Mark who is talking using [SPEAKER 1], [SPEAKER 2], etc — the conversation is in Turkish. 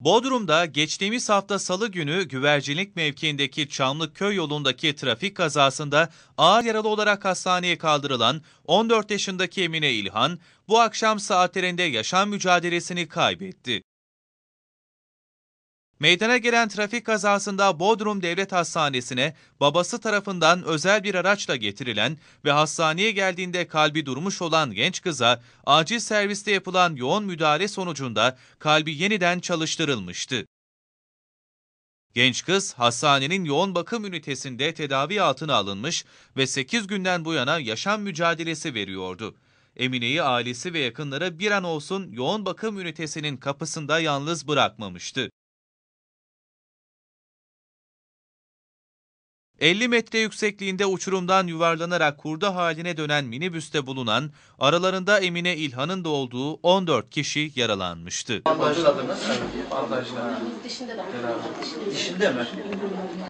[SPEAKER 1] Bodrum'da geçtiğimiz hafta salı günü güvercinlik mevkiindeki Köy yolundaki trafik kazasında ağır yaralı olarak hastaneye kaldırılan 14 yaşındaki Emine İlhan, bu akşam saatlerinde yaşam mücadelesini kaybetti. Meydana gelen trafik kazasında Bodrum Devlet Hastanesi'ne babası tarafından özel bir araçla getirilen ve hastaneye geldiğinde kalbi durmuş olan genç kıza acil serviste yapılan yoğun müdahale sonucunda kalbi yeniden çalıştırılmıştı. Genç kız hastanenin yoğun bakım ünitesinde tedavi altına alınmış ve 8 günden bu yana yaşam mücadelesi veriyordu. Emine'yi ailesi ve yakınları bir an olsun yoğun bakım ünitesinin kapısında yalnız bırakmamıştı. 50 metre yüksekliğinde uçurumdan yuvarlanarak kurda haline dönen minibüste bulunan, aralarında Emine İlhan'ın da olduğu 14 kişi yaralanmıştı. Bandajladınız. Bandajladınız. Dişinde mi?